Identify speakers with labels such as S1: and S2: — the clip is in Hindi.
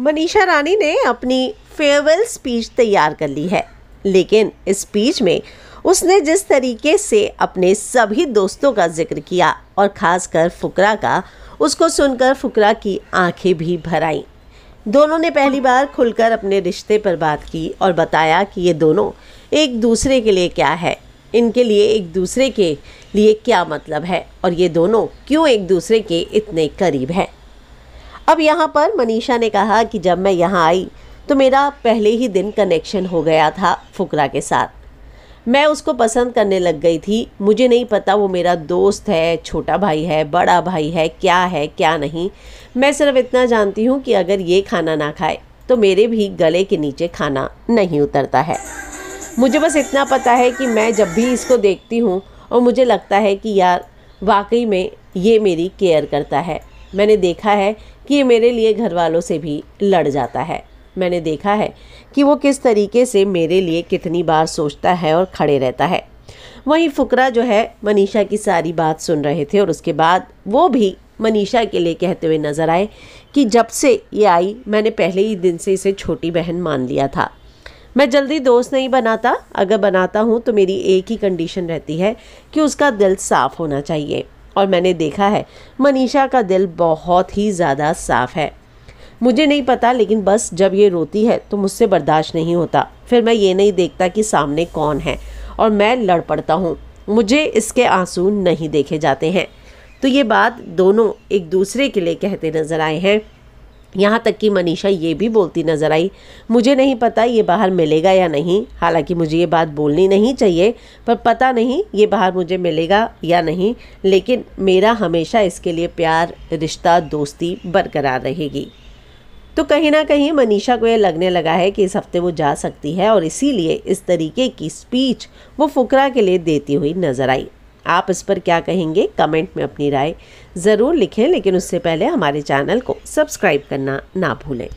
S1: मनीषा रानी ने अपनी फेयरवेल स्पीच तैयार कर ली है लेकिन इस स्पीच में उसने जिस तरीके से अपने सभी दोस्तों का जिक्र किया और ख़ासकर फुकरा का उसको सुनकर फुकरा की आंखें भी भर आईं दोनों ने पहली बार खुलकर अपने रिश्ते पर बात की और बताया कि ये दोनों एक दूसरे के लिए क्या है इनके लिए एक दूसरे के लिए क्या मतलब है और ये दोनों क्यों एक दूसरे के इतने करीब हैं अब यहाँ पर मनीषा ने कहा कि जब मैं यहाँ आई तो मेरा पहले ही दिन कनेक्शन हो गया था फुकरा के साथ मैं उसको पसंद करने लग गई थी मुझे नहीं पता वो मेरा दोस्त है छोटा भाई है बड़ा भाई है क्या है क्या नहीं मैं सिर्फ इतना जानती हूँ कि अगर ये खाना ना खाए तो मेरे भी गले के नीचे खाना नहीं उतरता है मुझे बस इतना पता है कि मैं जब भी इसको देखती हूँ और मुझे लगता है कि यार वाकई में ये मेरी केयर करता है मैंने देखा है कि ये मेरे लिए घर वालों से भी लड़ जाता है मैंने देखा है कि वो किस तरीके से मेरे लिए कितनी बार सोचता है और खड़े रहता है वहीं फुकरा जो है मनीषा की सारी बात सुन रहे थे और उसके बाद वो भी मनीषा के लिए कहते हुए नज़र आए कि जब से ये आई मैंने पहले ही दिन से इसे छोटी बहन मान लिया था मैं जल्दी दोस्त नहीं बनाता अगर बनाता हूँ तो मेरी एक ही कंडीशन रहती है कि उसका दिल साफ़ होना चाहिए और मैंने देखा है मनीषा का दिल बहुत ही ज़्यादा साफ है मुझे नहीं पता लेकिन बस जब ये रोती है तो मुझसे बर्दाश्त नहीं होता फिर मैं ये नहीं देखता कि सामने कौन है और मैं लड़ पड़ता हूँ मुझे इसके आंसू नहीं देखे जाते हैं तो ये बात दोनों एक दूसरे के लिए कहते नज़र आए हैं यहाँ तक कि मनीषा ये भी बोलती नजर आई मुझे नहीं पता ये बाहर मिलेगा या नहीं हालांकि मुझे ये बात बोलनी नहीं चाहिए पर पता नहीं ये बाहर मुझे मिलेगा या नहीं लेकिन मेरा हमेशा इसके लिए प्यार रिश्ता दोस्ती बरकरार रहेगी तो कहीं ना कहीं मनीषा को ये लगने लगा है कि इस हफ्ते वो जा सकती है और इसीलिए इस तरीके की स्पीच वो फुकरा के लिए देती हुई नजर आई आप इस पर क्या कहेंगे कमेंट में अपनी राय ज़रूर लिखें लेकिन उससे पहले हमारे चैनल को सब्सक्राइब करना ना भूलें